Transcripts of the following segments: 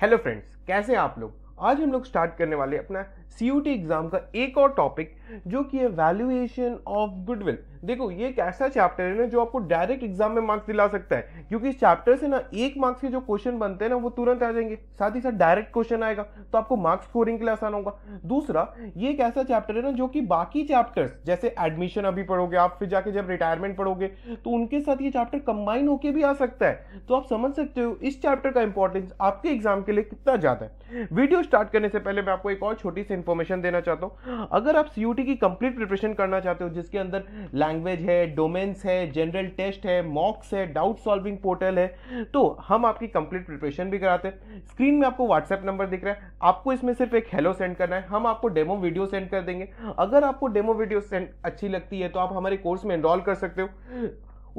hello friends कैसे आप लोग आज हम लोग स्टार्ट करने वाले अपना सी एग्ज़ाम का एक और टॉपिक जो कि है वैल्यूएशन ऑफ गुडविल देखो ये एक ऐसा चैप्टर है ना जो आपको डायरेक्ट एग्जाम में मार्क्स दिला सकता है क्योंकि इस चैप्टर से ना एक मार्क्स के जो क्वेश्चन बनते हैं ना वो तुरंत आ जाएंगे साथ ही साथ डायरेक्ट क्वेश्चन आएगा तो आपको मार्क्स स्कोरिंग के लिए आसान होगा दूसरा ये एक ऐसा चैप्टर है ना जो कि बाकी चैप्टर्स जैसे एडमिशन अभी पढ़ोगे आप फिर जाके जब रिटायरमेंट पढ़ोगे तो उनके साथ ये चैप्टर कंबाइन होकर भी आ सकता है तो आप समझ सकते हो इस चैप्टर का इंपॉर्टेंस आपके एग्जाम के लिए कितना ज्यादा है वीडियो स्टार्ट करने से पहले मैं आपको एक और छोटी सी इंफॉर्मेशन देना चाहता हूँ अगर आप सीयूटी की कंप्लीट प्रिपरेशन करना चाहते हो जिसके अंदर लैंग्वेज है डोमेन्स है जनरल टेस्ट है मॉक्स है डाउट सॉल्विंग पोर्टल है तो हम आपकी कंप्लीट प्रिपरेशन भी कराते हैं स्क्रीन में आपको व्हाट्सएप नंबर दिख रहा है आपको इसमें सिर्फ एक हेलो सेंड करना है हम आपको डेमो वीडियो सेंड कर देंगे अगर आपको डेमो वीडियो सेंड अच्छी लगती है तो आप हमारे कोर्स में एनरोल कर सकते हो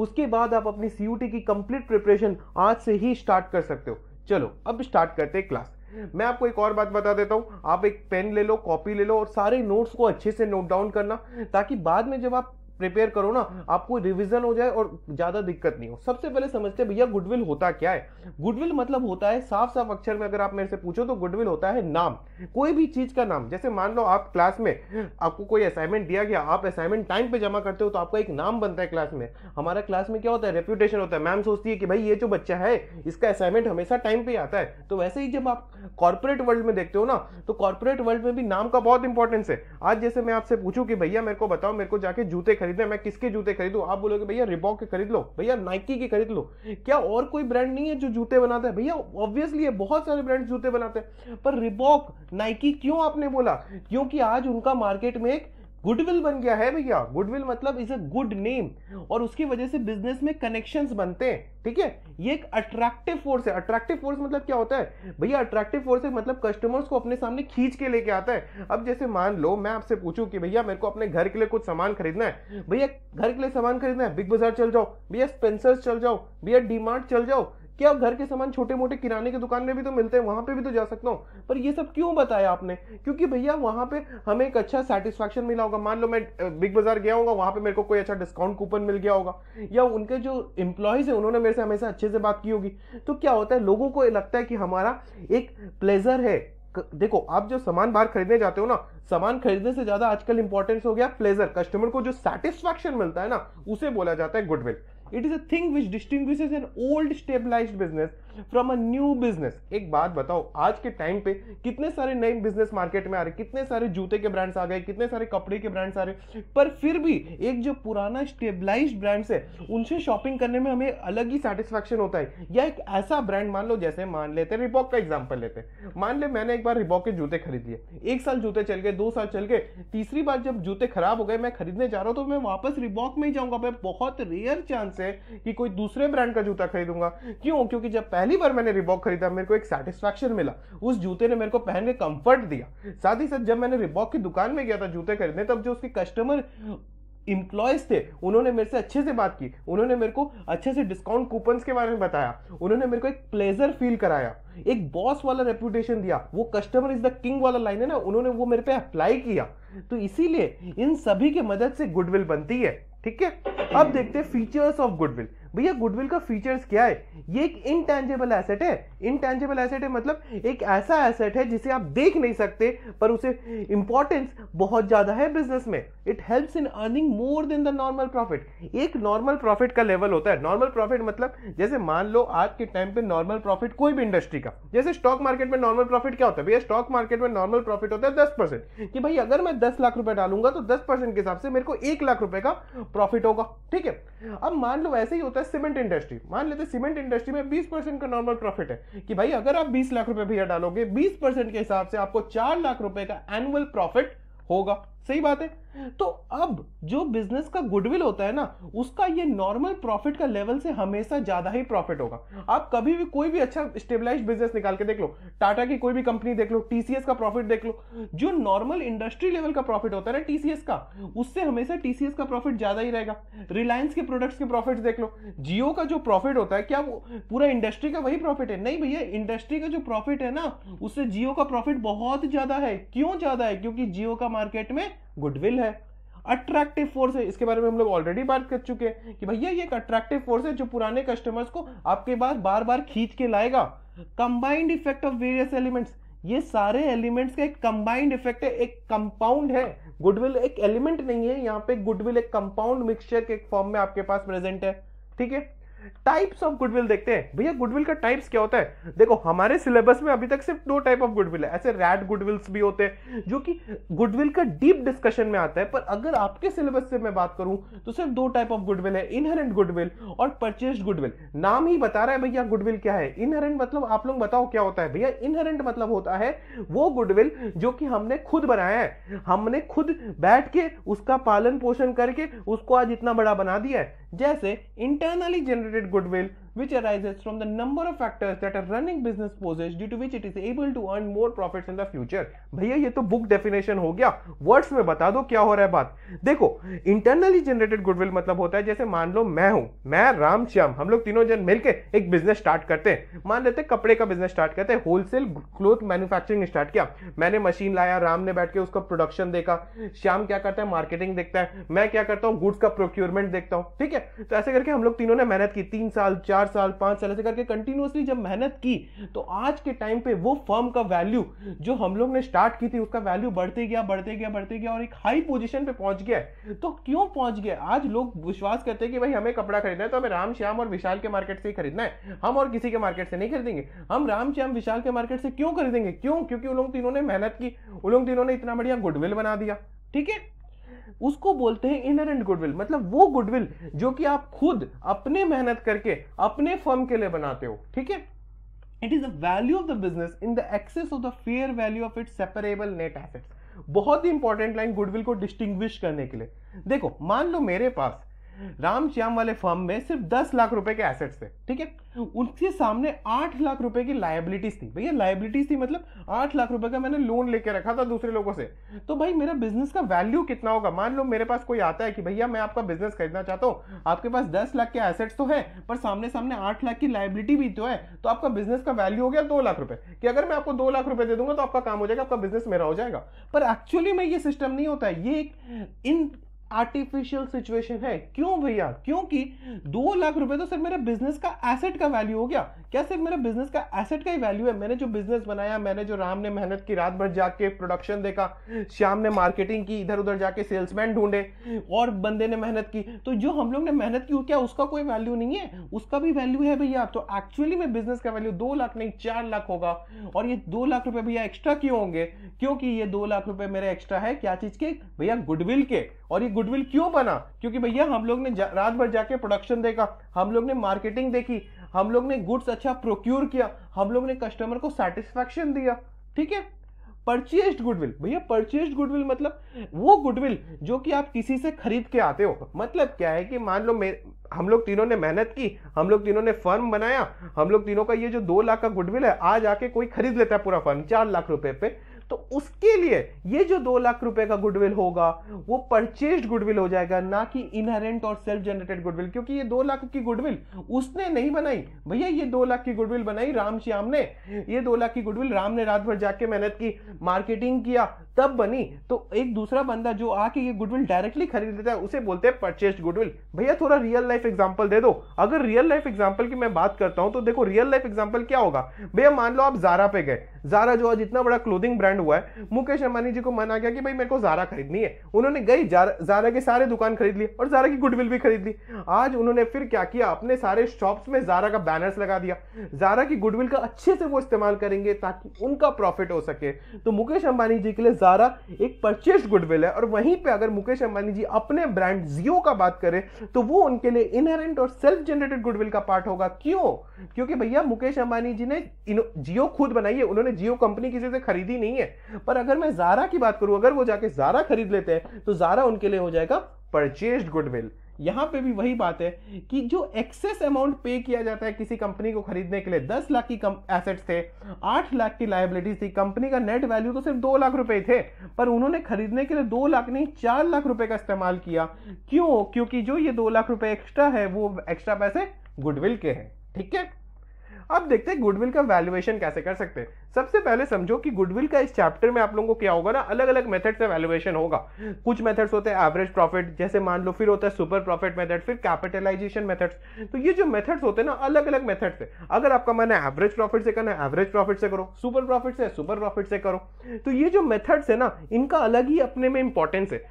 उसके बाद आप अपनी सी की कंप्लीट प्रिपरेशन आज से ही स्टार्ट कर सकते हो चलो अब स्टार्ट करते हैं क्लास मैं आपको एक और बात बता देता हूं आप एक पेन ले लो कॉपी ले लो और सारे नोट्स को अच्छे से नोट डाउन करना ताकि बाद में जब आप प्रिपेयर करो ना आपको रिविजन हो जाए और ज्यादा दिक्कत नहीं हो सबसे पहले समझते भैया गुडविल होता क्या है गुडविल मतलब होता है साफ साफ अक्षर में अगर आप मेरे से पूछो तो गुडविल होता है नाम कोई भी चीज का नाम जैसे मान लो आप क्लास में आपको कोई असाइनमेंट दिया गया आप असाइनमेंट टाइम पे जमा करते हो तो आपका एक नाम बनता है क्लास में हमारा क्लास में क्या होता है रेप्यूटेशन होता है मैम सोचती है कि भाई ये जो बच्चा है इसका असाइनमेंट हमेशा टाइम पे आता है तो वैसे ही जब आप कॉर्पोरेट वर्ल्ड में देखते हो ना तो कॉर्पोरेट वर्ल्ड में भी नाम का बहुत इंपॉर्टेंस है आज जैसे मैं आपसे पूछूं कि भैया मेरे को बताओ मेरे को जाके जूते खरीद खरीदने मैं किसके जूते खरीदू आप बोलोगे भैया रिबॉक के खरीद लो भैया नाइकी के खरीद लो क्या और कोई ब्रांड नहीं है जो जूते बनाता है भैया ऑब्वियसली है बहुत सारे ब्रांड जूते बनाते हैं पर रिबॉक नाइकी क्यों आपने बोला क्योंकि आज उनका मार्केट में एक गुडविल बन गया है भैया गुडविल मतलब इज अ गुड नेम और उसकी वजह से बिजनेस में कनेक्शन बनते हैं ठीक है ये एक अट्रैक्टिव फोर्स है अट्रैक्टिव फोर्स मतलब क्या होता है भैया अट्रैक्टिव फोर्स है मतलब कस्टमर्स को अपने सामने खींच के लेके आता है अब जैसे मान लो मैं आपसे पूछू कि भैया मेरे को अपने घर के लिए कुछ सामान खरीदना है भैया घर के लिए सामान खरीदना है बिग बाजार चल जाओ भैया स्पेंसर्स चल जाओ भैया डी चल जाओ क्या घर के सामान छोटे मोटे किराने की दुकान में भी तो मिलते हैं वहां पे भी तो जा सकता हूँ पर ये सब क्यों बताया आपने क्योंकि भैया वहां पे हमें एक अच्छा सेटिस्फेक्शन मिला होगा मान लो मैं बिग बाजार गया होगा वहां पे मेरे को कोई अच्छा डिस्काउंट कूपन मिल गया होगा या उनके जो इंप्लॉयज है उन्होंने मेरे से हमेशा अच्छे से बात की होगी तो क्या होता है लोगों को लगता है कि हमारा एक प्लेजर है देखो आप जो सामान बाहर खरीदने जाते हो ना सामान खरीदने से ज्यादा आजकल इंपॉर्टेंस हो गया प्लेजर कस्टमर को जो सेटिस्फेक्शन मिलता है ना उसे बोला जाता है goodwill It is a thing which distinguishes an old stabilized business from a new business एक बात बताओ आज के टाइम पे कितने सारे नए बिजनेस मार्केट में आ रहे कितने सारे जूते के ब्रांड्स आ गए कितने सारे कपड़े के ब्रांड्स आ रहे पर फिर भी एक जो पुराना स्टेबलाइज ब्रांड्स है उनसे शॉपिंग करने में हमें अलग ही सेटिस्फेक्शन होता है या एक ऐसा ब्रांड मान लो जैसे मान लेते हैं रिबॉक का एग्जाम्पल लेते हैं मान ले मैंने एक बार रिबॉक के जूते खरीद लिए एक साल जूते चल गए दो साल चल गए तीसरी बार जब जूते खराब हो गए मैं खरीदने जा रहा हूँ तो मैं वापस रिबॉक में ही जाऊंगा बहुत रेयर चांस है कि कोई दूसरे ब्रांड का जूता खरीदूंगा क्यों क्योंकि जब पहली बार मैंने रिबॉक खरीदा मेरे को एक सेटिस्फैक्शन मिला उस जूते ने मेरे को पहन के कंफर्ट दिया साथ ही साथ जब मैंने रिबॉक की दुकान में गया था जूते खरीदने तब जो उसके कस्टमर इम्प्लॉयज़ थे उन्होंने मेरे से अच्छे से बात की उन्होंने मेरे को अच्छे से डिस्काउंट कूपन्स के बारे में बताया उन्होंने मेरे को एक प्लेजर फील कराया एक बॉस वाला रेपुटेशन दिया वो कस्टमर इज द किंग वाला लाइन है ना उन्होंने वो मेरे पे अप्लाई किया तो इसीलिए इन सभी के मदद से गुडविल बनती है ठीक है अब देखते हैं फीचर्स ऑफ गुडविल भैया गुडविल का फीचर्स क्या है ये एक इनटेंजेबल एसेट है इनटेंजेबल एसेट है मतलब एक ऐसा एसेट है जिसे आप देख नहीं सकते पर उसे इंपॉर्टेंस बहुत ज़्यादा है बिजनेस में it helps in earning more than the normal profit एक नॉर्मल प्रॉफिट का लेवल होता है नॉर्मल प्रॉफिट मतलब जैसे मान लो आज के टाइम पे नॉर्मल प्रॉफिट कोई भी इंडस्ट्री का जैसे स्टॉक मार्केट में नॉर्मल प्रॉफिट क्या होता है भैया स्टॉक मार्केट में नॉर्मल प्रॉफिट होता है दस परसेंट कि भाई अगर मैं दस लाख रुपए डालूंगा तो दस परसेंट के हिसाब से मेरे को एक लाख रुपए का प्रॉफिट होगा ठीक है अब मान लो ऐसे ही होता है होता है सीमेंट इंडस्ट्री मान लेते सीमेंट इंडस्ट्री में 20 परसेंट का नॉर्मल प्रॉफिट है कि भाई अगर आप 20 लाख रुपए भैया डालोगे 20 परसेंट के हिसाब से आपको 4 लाख रुपए का एनुअल प्रॉफिट होगा सही बात है तो अब जो बिजनेस का गुडविल होता है ना उसका ये नॉर्मल प्रॉफिट का लेवल से हमेशा ज्यादा ही प्रॉफिट होगा आप कभी भी कोई भी अच्छा स्टेबलाइज बिजनेस निकाल के देख लो टाटा की कोई भी कंपनी देख लो टीसीएस का प्रॉफिट देख लो जो नॉर्मल इंडस्ट्री लेवल का प्रॉफिट होता है ना टीसीएस का उससे हमेशा टीसीएस का प्रॉफिट ज्यादा ही रहेगा रिलायंस के प्रोडक्ट्स के प्रॉफिट देख लो जियो का जो प्रॉफिट होता है क्या वो पूरा इंडस्ट्री का वही प्रॉफिट है नहीं भैया इंडस्ट्री का जो प्रॉफिट है ना उससे जियो का प्रॉफिट बहुत ज्यादा है क्यों ज्यादा है क्योंकि जियो का मार्केट में गुडविल है अट्रैक्टिव फोर्स है इसके बारे में हम लोग ऑलरेडी बात कर चुके हैं कि भैया ये एक अट्रैक्टिव फोर्स है जो पुराने कस्टमर्स को आपके पास बार बार खींच के लाएगा combined effect of various elements ये सारे एलिमेंट्स का एक कंबाइंड इफेक्ट है एक कंपाउंड है गुडविल एक एलिमेंट नहीं है यहाँ पे गुडविल एक कंपाउंड मिक्सचर के फॉर्म में आपके पास प्रेजेंट है ठीक है टाइप्स ऑफ गुडविल देखते हैं भैया गुडविल का टाइप्स क्या होता है देखो हमारे सिलेबस में अभी तक सिर्फ दो टाइप ऑफ गुडविल है ऐसे रैड गुडविल्स भी होते हैं जो कि गुडविल का डीप डिस्कशन में आता है पर अगर आपके सिलेबस से मैं बात करूं तो सिर्फ दो टाइप ऑफ गुडविल है इनहेरेंट गुडविल और परचेस्ड गुडविल नाम ही बता रहा है भैया गुडविल क्या है इनहेरेंट मतलब आप लोग बताओ क्या होता है भैया इनहेरेंट मतलब होता है वो गुडविल जो कि हमने खुद बनाया है हमने खुद बैठ के उसका पालन पोषण करके उसको आज इतना बड़ा बना दिया है जैसे internally generated goodwill which arises from the number of factors that a running business poses due to which it is able to earn more profits in the future भैया ये तो बुक डेफिनेशन हो गया वर्ड्स में बता दो क्या हो रहा है बात देखो इंटरनली जनरेटेड गुडविल मतलब होता है जैसे मान लो मैं हूं मैं रामश्याम हम लोग तीनों जन मिलकर एक बिजनेस स्टार्ट करते हैं मान लेते कपड़े का बिजनेस स्टार्ट करते हैं होलसेल क्लोथ मैन्युफैक्चरिंग स्टार्ट किया मैंने मशीन लाया राम ने बैठ के उसका प्रोडक्शन देखा श्याम क्या करता है मार्केटिंग देखता है मैं क्या करता हूँ गुड्स का प्रोक्योरमेंट देखता हूँ ठीक है तो ऐसे करके हम लोग तीनों ने मेहनत की तीन साल चार चार साल पांच साल ऐसे करके कंटिन्यूसली जब मेहनत की तो आज के टाइम पे वो फर्म का वैल्यू जो हम लोग ने स्टार्ट की थी उसका वैल्यू बढ़ते गया बढ़ते गया बढ़ते गया और एक हाई पोजिशन पे पहुंच गया तो क्यों पहुंच गया आज लोग विश्वास करते हैं कि भाई हमें कपड़ा खरीदना है तो हमें राम श्याम और विशाल के मार्केट से ही खरीदना है हम और किसी के मार्केट से नहीं खरीदेंगे हम राम श्याम विशाल के मार्केट से क्यों खरीदेंगे क्यों क्योंकि उन लोग तीनों ने मेहनत की उन लोग तीनों ने इतना बढ़िया गुडविल बना दिया ठीक है उसको बोलते हैं एंड गुडविल मतलब वो गुडविल जो कि आप खुद अपने मेहनत करके अपने फर्म के लिए बनाते हो ठीक है it is the value of the business in the excess of the fair value of it separable net assets बहुत ही इंपॉर्टेंट लाइन गुडविल को डिस्टिंग्विश करने के लिए देखो मान लो मेरे पास राम श्याम वाले फर्म में सिर्फ दस लाख रुपए के एसेट्स थे ठीक है उनके सामने आठ लाख रुपए की लाइबिलिटीज थी भैया लाइबिलिटीज थी मतलब आठ लाख रुपए का मैंने लोन लेके रखा था दूसरे लोगों से तो भाई मेरा बिजनेस का वैल्यू कितना होगा मान लो मेरे पास कोई आता है कि भैया मैं आपका बिजनेस खरीदना चाहता हूँ आपके पास दस लाख के एसेट्स तो है पर सामने सामने आठ लाख की लाइबिलिटी भी तो है तो आपका बिजनेस का वैल्यू हो गया दो लाख रुपए कि अगर मैं आपको दो लाख रुपए दे दूंगा तो आपका काम हो जाएगा आपका बिजनेस मेरा हो जाएगा पर एक्चुअली में ये सिस्टम नहीं होता है ये एक इन आर्टिफिशियल सिचुएशन है क्यों भैया क्योंकि दो लाख रुपए तो सिर्फ मेरे बिजनेस का एसेट का वैल्यू हो गया क्या सिर्फ मेरे बिजनेस का एसेट का ही वैल्यू है मैंने जो बिजनेस बनाया मैंने जो राम ने मेहनत की रात भर जाके प्रोडक्शन देखा श्याम ने मार्केटिंग की इधर उधर जाके सेल्समैन ढूंढे और बंदे ने मेहनत की तो जो हम लोग ने मेहनत की क्या उसका कोई वैल्यू नहीं है उसका भी वैल्यू है भैया तो एक्चुअली में बिजनेस का वैल्यू दो लाख नहीं चार लाख होगा और ये दो लाख रुपए भैया एक्स्ट्रा क्यों होंगे क्योंकि ये दो लाख रुपए मेरे एक्स्ट्रा है क्या चीज के भैया गुडविल के और ये गुडविल क्यों बना क्योंकि भैया हम लोग ने रात भर जाके प्रोडक्शन देखा हम लोग ने मार्केटिंग देखी हम लोग ने गुड्स अच्छा प्रोक्योर किया हम लोग ने कस्टमर को सेटिस्फेक्शन दिया ठीक है परचेस्ड गुडविल भैया परचेस्ड गुडविल मतलब वो गुडविल जो कि आप किसी से खरीद के आते हो मतलब क्या है कि मान लो हम लोग तीनों ने मेहनत की हम लोग तीनों ने फर्म बनाया हम लोग तीनों का ये जो दो लाख का गुडविल है आज आके कोई खरीद लेता है पूरा फर्म चार लाख रुपए पे तो उसके लिए ये जो दो लाख रुपए का गुडविल होगा वो परचेज गुडविल हो जाएगा ना कि इनहेरेंट और सेल्फ जनरेटेड गुडविल क्योंकि ये दो लाख की गुडविल उसने नहीं बनाई भैया ये दो लाख की गुडविल बनाई राम श्याम ने ये दो लाख की गुडविल राम ने रात भर जाके मेहनत की मार्केटिंग किया तब बनी तो एक दूसरा बंदा जो आके ये गुडविल डायरेक्टली खरीद लेता है उसे बोलते हैं परचेस्ड गुडविल भैया थोड़ा रियल लाइफ एग्जाम्पल दे दो अगर रियल लाइफ एग्जाम्पल की मैं बात करता हूं तो देखो रियल लाइफ एग्जाम्पल क्या होगा भैया मान लो आप जारा पे गए जारा जो आज इतना बड़ा क्लोथिंग ब्रांड हुआ है मुकेश अंबानी जी को मन आ गया कि भाई मेरे को जारा खरीदनी है उन्होंने गई जारा जारा के सारे दुकान खरीद लिए और जारा की गुडविल भी खरीद ली आज उन्होंने फिर क्या किया अपने सारे शॉप्स में जारा का बैनर्स लगा दिया जारा की गुडविल का अच्छे से वो इस्तेमाल करेंगे ताकि उनका प्रॉफिट हो सके तो मुकेश अंबानी जी के लिए सारा एक परचेस गुडविल है और वहीं पे अगर मुकेश अंबानी जी अपने ब्रांड जियो का बात करें तो वो उनके लिए इनहेरेंट और सेल्फ जनरेटेड गुडविल का पार्ट होगा क्यों क्योंकि भैया मुकेश अंबानी जी ने जियो खुद बनाई है उन्होंने जियो कंपनी किसी से खरीदी नहीं है पर अगर मैं जारा की बात करूं अगर वो जाके जारा खरीद लेते हैं तो जारा उनके लिए हो जाएगा परचेस्ड गुडविल यहाँ पे भी वही बात है कि जो एक्सेस अमाउंट पे किया जाता है किसी कंपनी को खरीदने के लिए दस लाख की एसेट्स थे आठ लाख की लाइबिलिटीज थी कंपनी का नेट वैल्यू तो सिर्फ दो लाख रुपए थे पर उन्होंने खरीदने के लिए दो लाख नहीं चार लाख रुपए का इस्तेमाल किया क्यों क्योंकि जो ये दो लाख रुपए एक्स्ट्रा है वो एक्स्ट्रा पैसे गुडविल के हैं ठीक है अब देखते हैं गुडविल का वैल्यूएशन कैसे कर सकते हैं सबसे पहले समझो कि गुडविल का इस चैप्टर में आप लोगों को क्या होगा ना अलग अलग मेथड से वैल्यूएशन होगा कुछ मेथड्स होते हैं एवरेज प्रॉफिट जैसे मान लो फिर होता है सुपर प्रॉफिट मेथड फिर कैपिटलाइजेशन मेथड्स तो ये जो मेथड्स होते हैं ना अलग अलग मेथड से अगर आपका मन है एवरेज प्रॉफिट से करना है एवरेज प्रॉफिट से करो सुपर प्रॉफिट से सुपर प्रॉफिट से करो तो ये जो मेथड्स है ना इनका अलग ही अपने में इंपॉर्टेंस है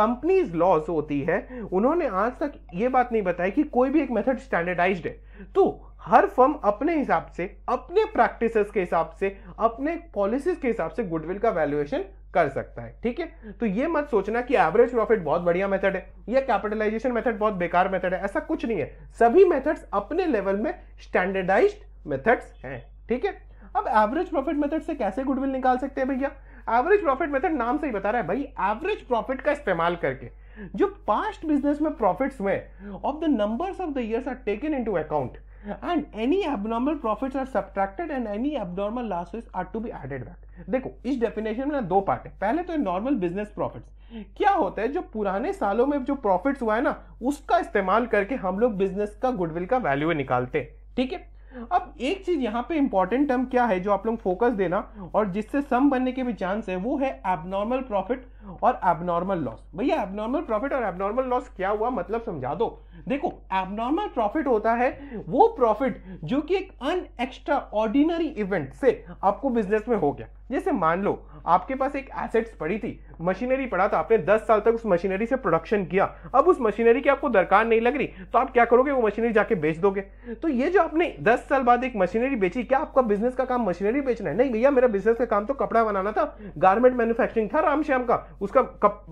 कंपनीज लॉस होती है उन्होंने आज तक ये बात नहीं बताई कि कोई भी एक मेथड स्टैंडर्डाइज्ड है तो हर फर्म अपने हिसाब से अपने प्रैक्टिस के हिसाब से अपने पॉलिसीज के हिसाब से गुडविल का वैल्यूएशन कर सकता है ठीक है तो ये मत सोचना कि एवरेज प्रॉफिट बहुत बढ़िया मेथड है या कैपिटलाइजेशन मेथड बहुत बेकार मेथड है ऐसा कुछ नहीं है सभी मेथड्स अपने लेवल में स्टैंडर्डाइज मेथड्स हैं ठीक है अब एवरेज प्रॉफिट मेथड से कैसे गुडविल निकाल सकते हैं भैया एवरेज प्रॉफिट मेथड नाम से ही बता रहा है भाई एवरेज प्रॉफिट का इस्तेमाल करके जो पास्ट बिजनेस में प्रॉफिट्स हुए of the numbers of the years are taken into account and any abnormal profit are subtracted and any abnormal losses are to be added back देखो इस डेफिनेशन में दो पार्ट है पहले तो नॉर्मल बिजनेस प्रॉफिट्स क्या होता है जो पुराने सालों में जो प्रॉफिट्स हुआ है ना उसका इस्तेमाल करके हम लोग बिजनेस का गुडविल का वैल्यू निकालते हैं ठीक है अब एक चीज यहां पे इंपॉर्टेंट टर्म क्या है जो आप लोग फोकस देना और जिससे सम बनने के भी चांस है वो है एबनॉर्मल प्रॉफिट और एबनॉर्मल लॉस भैया एबनॉर्मल प्रॉफिट और एबनॉर्मल लॉस क्या हुआ मतलब समझा दो देखो एबनॉर्मल प्रॉफिट होता है वो प्रॉफिट जो कि एक अन एक्स्ट्रा ऑर्डिनरी इवेंट से आपको बिजनेस में हो गया जैसे मान लो आपके पास एक एसेट्स पड़ी थी मशीनरी पड़ा था आपने 10 साल तक उस मशीनरी से प्रोडक्शन किया अब उस मशीनरी की आपको दरकार नहीं लग रही तो आप क्या करोगे वो मशीनरी जाके बेच दोगे तो ये जो आपने 10 साल बाद एक मशीनरी बेची क्या आपका बिजनेस का काम मशीनरी बेचना है नहीं भैया मेरा बिजनेस का काम तो कपड़ा बनाना था गारमेंट मैन्युफैक्चरिंग था रामश्याम का उसका कप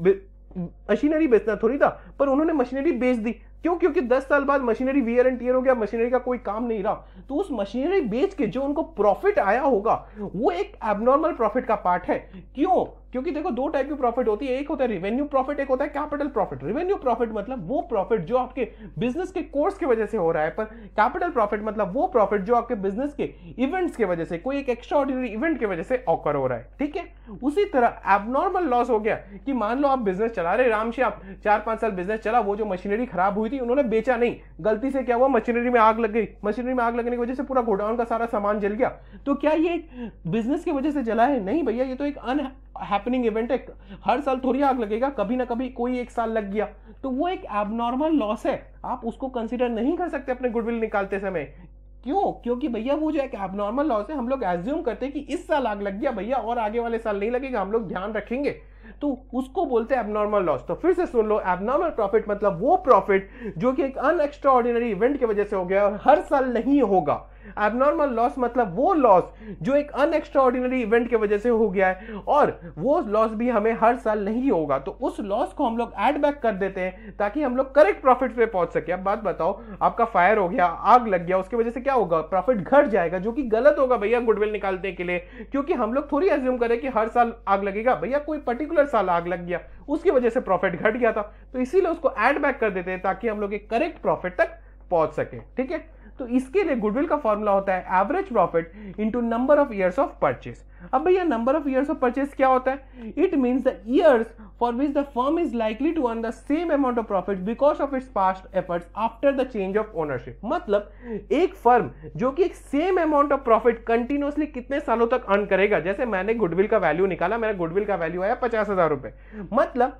मशीनरी बेचना थोड़ी था पर उन्होंने मशीनरी बेच दी क्यों क्योंकि 10 साल बाद मशीनरी वियर एंड टीयर हो गया मशीनरी का कोई काम नहीं रहा तो उस मशीनरी बेच के जो उनको प्रॉफिट आया होगा वो एक एबनॉर्मल प्रॉफिट का पार्ट है क्यों क्योंकि देखो दो टाइप की प्रॉफिट होती है एक होता है रिवेन्यू प्रॉफिट एक होता है कैपिटल प्रॉफिट रिवेन्यू प्रॉफिट मतलब वो प्रॉफिट जो आपके बिजनेस के कोर्स की वजह से हो रहा है पर कैपिटल प्रॉफिट मतलब वो प्रॉफिट जो आपके बिजनेस के इवेंट्स की वजह से कोई एक एक्स्ट्रा ऑर्डिनरी इवेंट की वजह से ऑकर हो रहा है ठीक है उसी तरह एबनॉर्मल लॉस हो गया कि मान लो आप बिजनेस चला रहे राम आप चार पांच साल बिजनेस चला वो जो मशीनरी खराब हुई थी उन्होंने बेचा नहीं गलती से क्या हुआ मशीनरी में आग लग गई मशीनरी में आग लगने की वजह से पूरा गोडाउन का सारा सामान जल गया तो क्या ये बिजनेस की वजह से जला है नहीं भैया ये तो एक अन हैपनिंग इवेंट है हर साल थोड़ी आग लगेगा कभी ना कभी कोई एक साल लग गया तो वो एक एबनॉर्मल लॉस है आप उसको कंसिडर नहीं कर सकते अपने गुडविल निकालते समय क्यों क्योंकि भैया वो जो एक एबनॉर्मल लॉस है हम लोग एज्यूम करते हैं कि इस साल आग लग गया भैया और आगे वाले साल नहीं लगेगा हम लोग ध्यान रखेंगे तो उसको बोलते हैं एबनॉर्मल लॉस तो फिर से सुन लो एबनॉर्मल प्रॉफिट मतलब वो प्रॉफिट जो कि एक अन एक्स्ट्रा इवेंट की वजह से हो गया और हर साल नहीं होगा एबनॉर्मल लॉस मतलब वो लॉस जो एक अन एक्स्ट्राऑर्डिनरी इवेंट के वजह से हो गया है और वो लॉस भी हमें हर साल नहीं होगा तो उस लॉस को हम लोग एड बैक कर देते हैं ताकि हम लोग करेक्ट प्रॉफिट पे पहुंच सके अब बात बताओ आपका फायर हो गया आग लग गया उसकी वजह से क्या होगा प्रॉफिट घट जाएगा जो कि गलत होगा भैया गुडविल निकालने के लिए क्योंकि हम लोग थोड़ी एज्यूम करें कि हर साल आग लगेगा भैया कोई पर्टिकुलर साल आग लग गया उसकी वजह से प्रॉफिट घट गया था तो इसीलिए उसको एड बैक कर देते हैं ताकि हम लोग एक करेक्ट प्रॉफिट तक पहुंच सके ठीक है तो इसके लिए गुडविल का फॉर्मूला होता है average profit into number of years of purchase अब भैया number of years of purchase क्या होता है it means the years for which the firm is likely to earn the same amount of profit because of its past efforts after the change of ownership मतलब एक firm जो कि एक same amount of profit continuously कितने सालों तक earn करेगा जैसे मैंने गुडविल का वैल्यू निकाला मेरा गुडविल का वैल्यू आया पचास हजार रुपए मतलब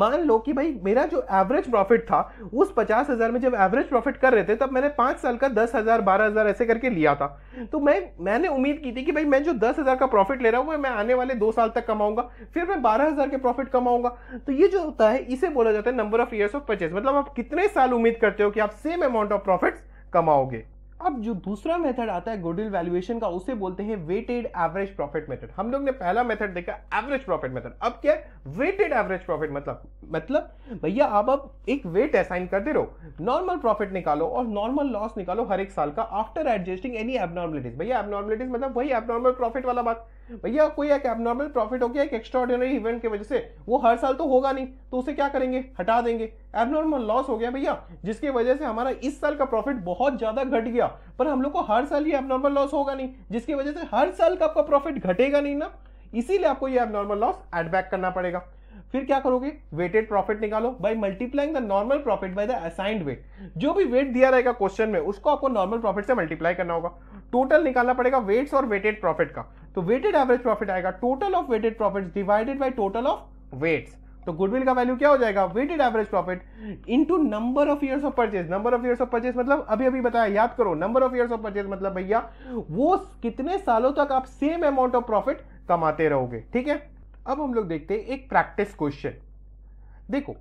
मान लो कि भाई मेरा जो एवरेज प्रॉफिट था उस पचास हज़ार में जब एवरेज प्रॉफिट कर रहे थे तब मैंने पाँच साल का दस हज़ार बारह हज़ार ऐसे करके लिया था तो मैं मैंने उम्मीद की थी कि भाई मैं जो दस हज़ार का प्रॉफिट ले रहा हूँ मैं आने वाले दो साल तक कमाऊंगा फिर मैं बारह हज़ार के प्रॉफिट कमाऊंगा तो ये जो होता है इसे बोला जाता है number of years of purchase मतलब आप कितने साल उम्मीद करते हो कि आप सेम अमाउंट ऑफ प्रॉफिट्स कमाओगे अब जो दूसरा मेथड आता है गुडविल वैल्यूएशन का उसे बोलते हैं वेटेड एवरेज प्रॉफिट मेथड हम लोग ने पहला मेथड देखा एवरेज प्रॉफिट मेथड अब क्या है वेटेड एवरेज प्रॉफिट मतलब मतलब भैया आप अब एक वेट असाइन करते रहो नॉर्मल प्रॉफिट निकालो और नॉर्मल लॉस निकालो हर एक साल का आफ्टर एडजस्टिंग एनी एबनॉर्मलिटीज भैया एबनॉर्मलिटीज मतलब वही एबनॉर्मल प्रॉफिट वाला बात भैया कोई एक एबनॉर्मल प्रॉफिट हो गया एक एक्स्ट्रॉर्डिनरी इवेंट की वजह से वो हर साल तो होगा नहीं तो उसे क्या करेंगे हटा देंगे एबनॉर्मल लॉस हो गया भैया जिसकी वजह से हमारा इस साल का प्रॉफिट बहुत ज़्यादा घट गया पर हम लोग को हर साल ये एबनॉर्मल लॉस होगा नहीं जिसकी वजह से हर साल का आपका प्रॉफिट घटेगा नहीं ना इसीलिए आपको ये एबनॉर्मल लॉस एडबैक करना पड़ेगा फिर क्या करोगे वेटेड प्रॉफिट निकालो by multiplying the normal profit by the assigned weight जो भी वेट दिया रहेगा क्वेश्चन में उसको आपको नॉर्मल प्रॉफिट से मल्टीप्लाई करना होगा टोटल निकालना पड़ेगा वेट्स और वेटेड प्रॉफिट का तो वेटेड एवरेज प्रॉफिट आएगा total of weighted profit divided by total of weights तो गुडविल का वैल्यू क्या हो जाएगा weighted average profit into number of years of purchase number of years of purchase मतलब अभी अभी बताया याद करो number of years of purchase मतलब भैया वो कितने सालों तक आप सेम अमाउंट ऑफ प्रॉफिट कमाते रहोगे ठीक है अब हम लोग देखते हैं एक प्रैक्टिस क्वेश्चन देखो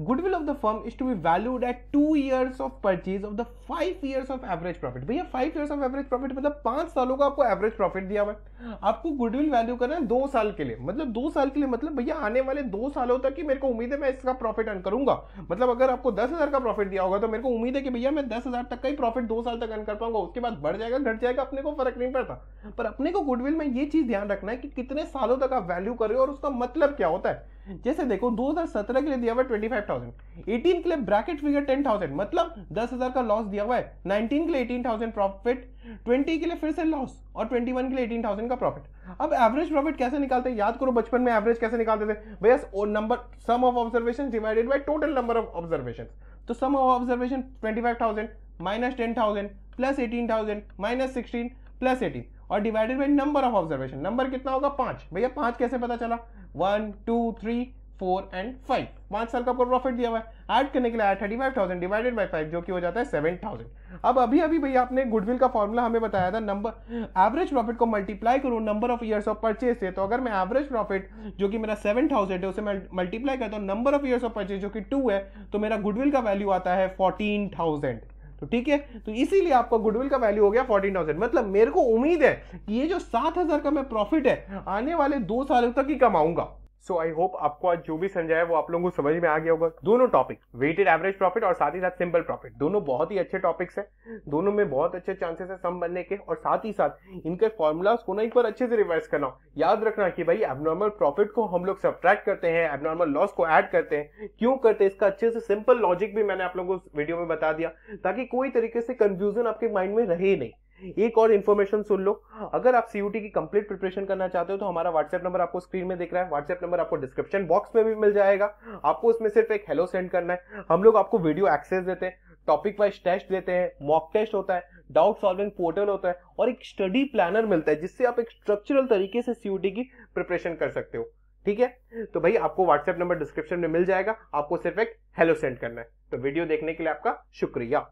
goodwill of the firm is to be valued at two years of purchase of the five years of average profit भैया five years of average profit मतलब पांच सालों का आपको एवरेज प्रॉफिट दिया हुआ है आपको गुडविल वैल्यू करना है दो साल के लिए मतलब दो साल के लिए मतलब भैया आने वाले दो सालों तक ही मेरे को उम्मीद है मैं इसका प्रॉफिट अर्न करूंगा मतलब अगर आपको दस हजार का प्रॉफिट दिया होगा तो मेरे को उम्मीद है कि भैया मैं दस हजार तक का ही प्रॉफिट दो साल तक अर्न कर पाऊंगा उसके बाद बढ़ जाएगा घट जाएगा अपने को फर्क नहीं पड़ता पर अपने को गुडविल में ये चीज ध्यान रखना है कि कितने सालों तक आप वैल्यू कर रहे हो और उसका मतलब क्या होता है जैसे देखो 2017 के लिए दिया हुआ है 25,000, 18 के लिए ब्रैकेट फिगर 10,000, मतलब 10,000 का लॉस दिया हुआ है 19 के लिए 18,000 प्रॉफिट 20 के लिए फिर से लॉस और 21 के लिए 18,000 का प्रॉफिट अब एवरेज प्रॉफिट कैसे निकालते हैं याद करो बचपन में एवरेज कैसे निकालते थे भैया number sum of observation divided by total number of observation तो sum of observation twenty five thousand minus ten plus eighteen minus sixteen plus eighteen और divided by number of observation number कितना होगा पांच भैया पांच कैसे पता चला one two three four and five पांच साल का प्रॉफिट दिया हुआ है ऐड करने के लिए thirty five thousand divided by five जो कि हो जाता है सेवन थाउजेंड अब अभी अभी भैया आपने गुडविल का फॉर्मूला हमें बताया था नंबर एवरेज प्रॉफिट को मल्टीप्लाई करूँ number of years of purchase से तो अगर मैं एवरेज प्रॉफिट जो कि मेरा सेवन थाउजेंड है उसे मल्टीप्लाई करता हूँ number of years of purchase जो कि टू है तो मेरा गुडविल का वैल्यू आता है फोर्टीन थाउजेंड तो ठीक है तो इसीलिए आपका गुडविल का वैल्यू हो गया फोर्टीन थाउजेंड मतलब मेरे को उम्मीद है कि ये जो सात हजार का मैं प्रॉफिट है आने वाले दो सालों तक ही कमाऊंगा सो आई होप आपको आज जो भी समझाया वो आप लोगों को समझ में आ गया होगा दोनों टॉपिक वेटेड एवरेज प्रॉफिट और साथ ही साथ सिंपल प्रॉफिट दोनों बहुत ही अच्छे टॉपिक्स हैं दोनों में बहुत अच्छे चांसेस है सम बनने के और साथ ही साथ इनके फॉर्मूलाज को ना एक बार अच्छे से रिवाइज करना याद रखना कि भाई एबनॉर्मल प्रॉफिट को हम लोग सब्ट्रैक्ट करते हैं एबनॉर्मल लॉस को ऐड करते हैं क्यों करते हैं इसका अच्छे से सिंपल लॉजिक भी मैंने आप लोगों को वीडियो में बता दिया ताकि कोई तरीके से कंफ्यूजन आपके माइंड में रहे नहीं एक और इन्फॉर्मेशन सुन लो अगर आप सी की कंप्लीट प्रिपरेशन करना चाहते हो तो हमारा व्हाट्सएप नंबर आपको स्क्रीन में दिख रहा है व्हाट्सएप नंबर आपको डिस्क्रिप्शन बॉक्स में भी मिल जाएगा आपको उसमें सिर्फ एक हेलो सेंड करना है हम लोग आपको वीडियो एक्सेस देते हैं टॉपिक वाइज टेस्ट देते हैं मॉक टेस्ट होता है डाउट सॉल्विंग पोर्टल होता है और एक स्टडी प्लानर मिलता है जिससे आप एक स्ट्रक्चरल तरीके से सीयूटी की प्रिपरेशन कर सकते हो ठीक है तो भाई आपको व्हाट्सएप नंबर डिस्क्रिप्शन में मिल जाएगा आपको सिर्फ एक हेलो सेंड करना है तो वीडियो देखने के लिए आपका शुक्रिया